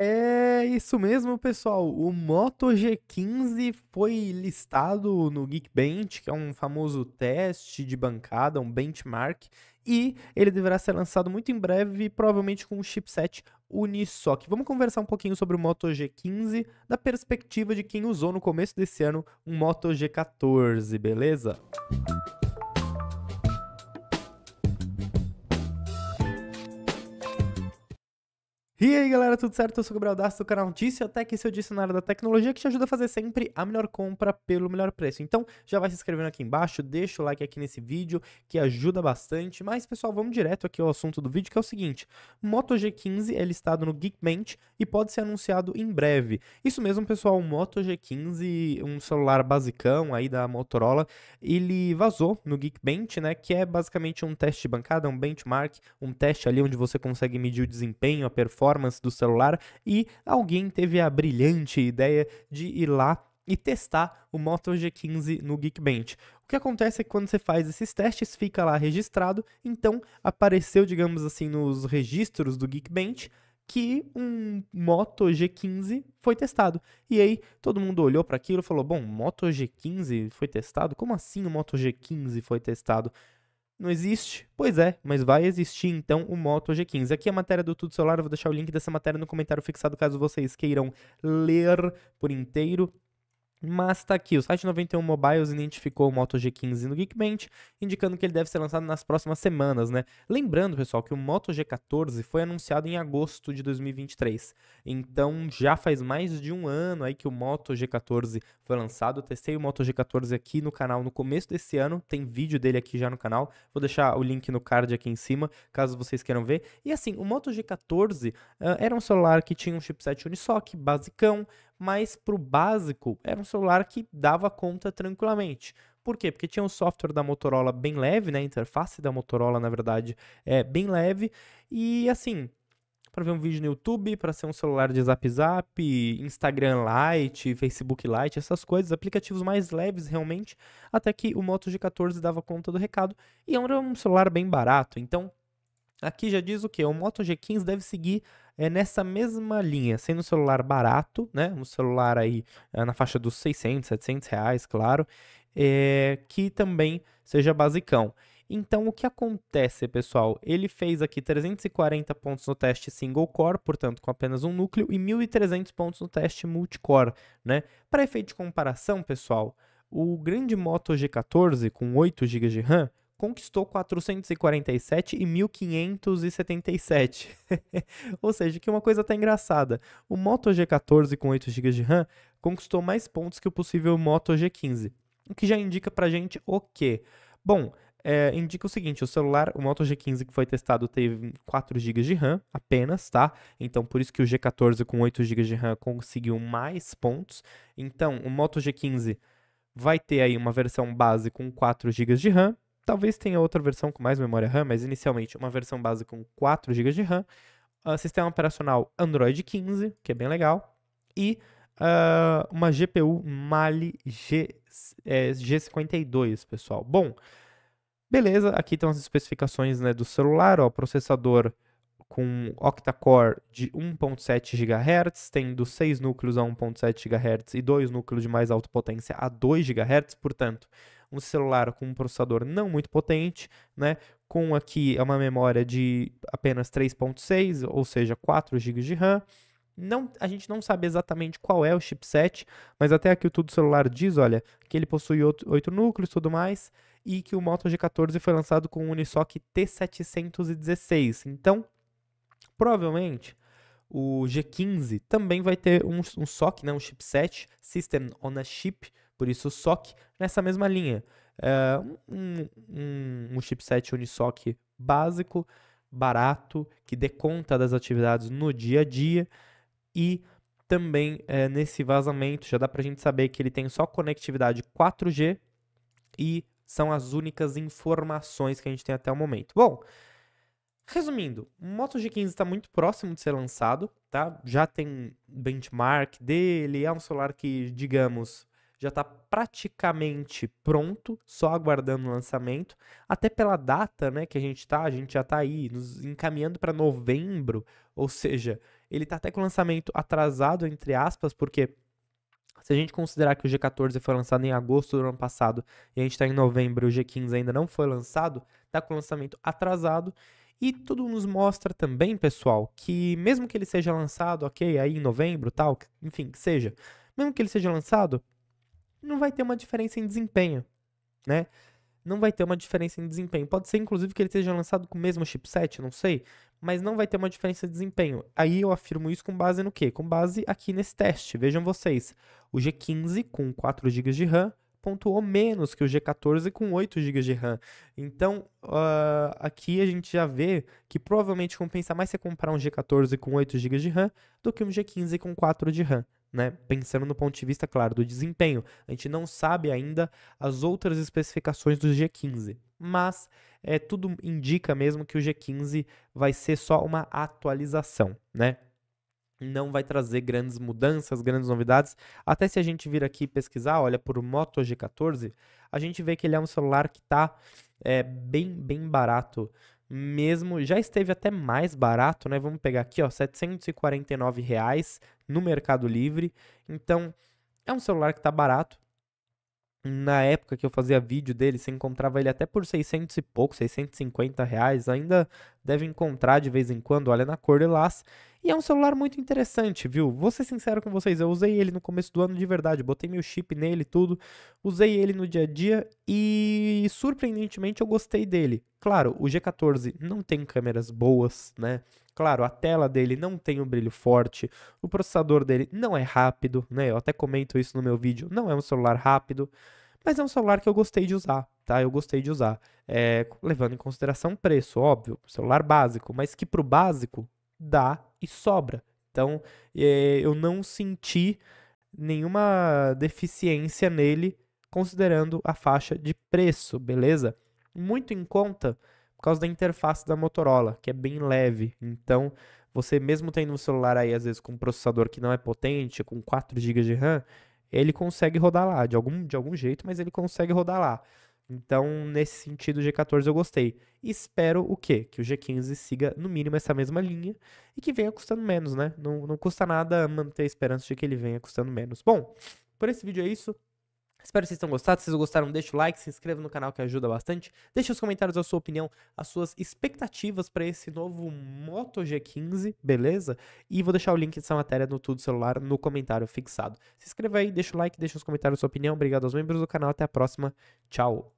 É isso mesmo, pessoal. O Moto G15 foi listado no Geekbench, que é um famoso teste de bancada, um benchmark, e ele deverá ser lançado muito em breve, provavelmente com um chipset Unisoc. Vamos conversar um pouquinho sobre o Moto G15 da perspectiva de quem usou no começo desse ano um Moto G14, beleza? Música E aí galera, tudo certo? Eu sou o Gabriel D'Asso do canal Notícia Tech, seu é dicionário da tecnologia que te ajuda a fazer sempre a melhor compra pelo melhor preço. Então já vai se inscrevendo aqui embaixo, deixa o like aqui nesse vídeo que ajuda bastante. Mas pessoal, vamos direto aqui ao assunto do vídeo que é o seguinte, Moto G15 é listado no Geekbench e pode ser anunciado em breve. Isso mesmo pessoal, o Moto G15, um celular basicão aí da Motorola, ele vazou no Geekbench, né, que é basicamente um teste de bancada, um benchmark, um teste ali onde você consegue medir o desempenho, a performance, performance do celular e alguém teve a brilhante ideia de ir lá e testar o Moto G15 no Geekbench. O que acontece é que quando você faz esses testes, fica lá registrado, então apareceu, digamos assim, nos registros do Geekbench que um Moto G15 foi testado. E aí todo mundo olhou para aquilo e falou: "Bom, Moto G15 foi testado? Como assim o Moto G15 foi testado?" Não existe? Pois é, mas vai existir então o Moto G15. Aqui é a matéria do Tudo Solar, eu vou deixar o link dessa matéria no comentário fixado caso vocês queiram ler por inteiro. Mas tá aqui, o site 91 Mobiles identificou o Moto G15 no Geekbench, indicando que ele deve ser lançado nas próximas semanas, né? Lembrando, pessoal, que o Moto G14 foi anunciado em agosto de 2023. Então, já faz mais de um ano aí que o Moto G14 foi lançado. Eu testei o Moto G14 aqui no canal no começo desse ano, tem vídeo dele aqui já no canal. Vou deixar o link no card aqui em cima, caso vocês queiram ver. E assim, o Moto G14 uh, ah, era um celular que tinha um chipset Unisoc, basicão, mas para o básico era um celular que dava conta tranquilamente. Por quê? Porque tinha um software da Motorola bem leve, né? A interface da Motorola, na verdade, é bem leve. E assim, para ver um vídeo no YouTube, para ser um celular de Zap Zap, Instagram Lite, Facebook Lite, essas coisas, aplicativos mais leves realmente, até que o Moto G14 dava conta do recado e era um celular bem barato. Então, Aqui já diz o que? O Moto G15 deve seguir é, nessa mesma linha, sendo um celular barato, né? Um celular aí é, na faixa dos 600, 700 reais, claro, é, que também seja basicão. Então, o que acontece, pessoal? Ele fez aqui 340 pontos no teste single core, portanto, com apenas um núcleo, e 1.300 pontos no teste multicore, né? Para efeito de comparação, pessoal, o grande Moto G14 com 8 GB de RAM conquistou 447 e 1577. Ou seja, que uma coisa até engraçada. O Moto G14 com 8 GB de RAM conquistou mais pontos que o possível Moto G15. O que já indica pra gente o quê? Bom, é, indica o seguinte: o celular, o Moto G15 que foi testado teve 4 GB de RAM apenas, tá? Então por isso que o G14 com 8 GB de RAM conseguiu mais pontos. Então o Moto G15 vai ter aí uma versão base com 4 GB de RAM Talvez tenha outra versão com mais memória RAM, mas inicialmente uma versão base com 4 GB de RAM. Uh, sistema operacional Android 15, que é bem legal. E uh, uma GPU Mali G, é, G52, pessoal. Bom, beleza. Aqui estão as especificações né, do celular. Ó, processador com octa-core de 1.7 GHz, tendo 6 núcleos a 1.7 GHz e 2 núcleos de mais alta potência a 2 GHz, portanto, um celular com um processador não muito potente, né? Com aqui é uma memória de apenas 3.6, ou seja, 4 GB de RAM. Não, a gente não sabe exatamente qual é o chipset, mas até aqui o Tudo Celular diz, olha, que ele possui 8 núcleos e tudo mais, e que o Moto G14 foi lançado com o Unisoc T716. Então, provavelmente, o G15 também vai ter um, um SOC, né, um chipset, System on a Chip, por isso o SOC, nessa mesma linha. É um, um, um chipset Unisoc básico, barato, que dê conta das atividades no dia a dia e também é, nesse vazamento já dá para a gente saber que ele tem só conectividade 4G e são as únicas informações que a gente tem até o momento. Bom, Resumindo, o Moto G15 está muito próximo de ser lançado, tá? Já tem benchmark dele, é um celular que, digamos, já está praticamente pronto, só aguardando o lançamento. Até pela data, né, que a gente está, a gente já está aí nos encaminhando para novembro, ou seja, ele está até com o lançamento atrasado entre aspas, porque se a gente considerar que o G14 foi lançado em agosto do ano passado e a gente está em novembro e o G15 ainda não foi lançado, está com o lançamento atrasado e tudo nos mostra também, pessoal, que mesmo que ele seja lançado, ok, aí em novembro, tal, enfim, que seja, mesmo que ele seja lançado, não vai ter uma diferença em desempenho, né? Não vai ter uma diferença em desempenho. Pode ser, inclusive, que ele seja lançado com o mesmo chipset, não sei, mas não vai ter uma diferença de desempenho. Aí eu afirmo isso com base no quê? Com base aqui nesse teste. Vejam vocês, o G15 com 4 GB de RAM, pontuou menos que o G14 com 8 GB de RAM. Então, uh, aqui a gente já vê que provavelmente compensa mais você comprar um G14 com 8 GB de RAM do que um G15 com 4 de RAM. Né? Pensando no ponto de vista, claro, do desempenho. A gente não sabe ainda as outras especificações do G15, mas é, tudo indica mesmo que o G15 vai ser só uma atualização, né? não vai trazer grandes mudanças, grandes novidades. Até se a gente vir aqui pesquisar, olha, por Moto G14, a gente vê que ele é um celular que está é, bem, bem barato mesmo. Já esteve até mais barato, né? Vamos pegar aqui, ó, R$ 749 reais no Mercado Livre. Então, é um celular que está barato. Na época que eu fazia vídeo dele, você encontrava ele até por 600 e pouco, 650 reais. Ainda deve encontrar de vez em quando, olha na cor de las é um celular muito interessante, viu? Vou ser sincero com vocês, eu usei ele no começo do ano de verdade, botei meu chip nele tudo, usei ele no dia a dia e surpreendentemente eu gostei dele. Claro, o G14 não tem câmeras boas, né? Claro, a tela dele não tem um brilho forte, o processador dele não é rápido, né? Eu até comento isso no meu vídeo, não é um celular rápido, mas é um celular que eu gostei de usar, tá? Eu gostei de usar. É, levando em consideração o preço, óbvio, celular básico, mas que pro básico dá e sobra. Então, é, eu não senti nenhuma deficiência nele, considerando a faixa de preço, beleza? Muito em conta por causa da interface da Motorola, que é bem leve. Então, você mesmo tendo um celular aí, às vezes, com um processador que não é potente, com 4 GB de RAM, ele consegue rodar lá, de algum, de algum jeito, mas ele consegue rodar lá. Então, nesse sentido, o G14 eu gostei. espero o quê? Que o G15 siga, no mínimo, essa mesma linha e que venha custando menos, né? Não, não custa nada manter a esperança de que ele venha custando menos. Bom, por esse vídeo é isso. Espero que vocês tenham gostado. Se vocês gostaram, deixa o like, se inscreva no canal que ajuda bastante. Deixa os comentários a sua opinião, as suas expectativas para esse novo Moto G15, beleza? E vou deixar o link dessa matéria no Tudo Celular no comentário fixado. Se inscreva aí, deixa o like, deixa os comentários a sua opinião. Obrigado aos membros do canal. Até a próxima. Tchau.